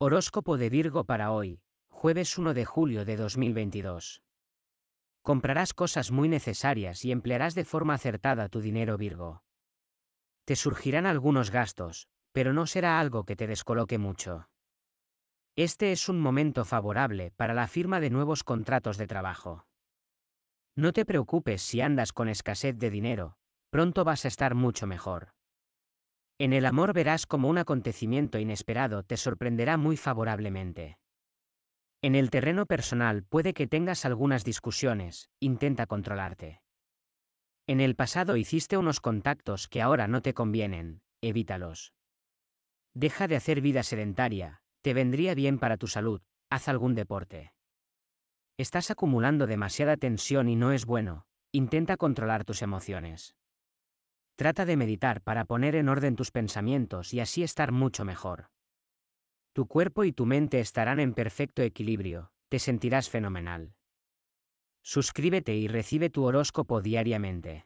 Horóscopo de Virgo para hoy, jueves 1 de julio de 2022. Comprarás cosas muy necesarias y emplearás de forma acertada tu dinero Virgo. Te surgirán algunos gastos, pero no será algo que te descoloque mucho. Este es un momento favorable para la firma de nuevos contratos de trabajo. No te preocupes si andas con escasez de dinero, pronto vas a estar mucho mejor. En el amor verás como un acontecimiento inesperado te sorprenderá muy favorablemente. En el terreno personal puede que tengas algunas discusiones, intenta controlarte. En el pasado hiciste unos contactos que ahora no te convienen, evítalos. Deja de hacer vida sedentaria, te vendría bien para tu salud, haz algún deporte. Estás acumulando demasiada tensión y no es bueno, intenta controlar tus emociones. Trata de meditar para poner en orden tus pensamientos y así estar mucho mejor. Tu cuerpo y tu mente estarán en perfecto equilibrio, te sentirás fenomenal. Suscríbete y recibe tu horóscopo diariamente.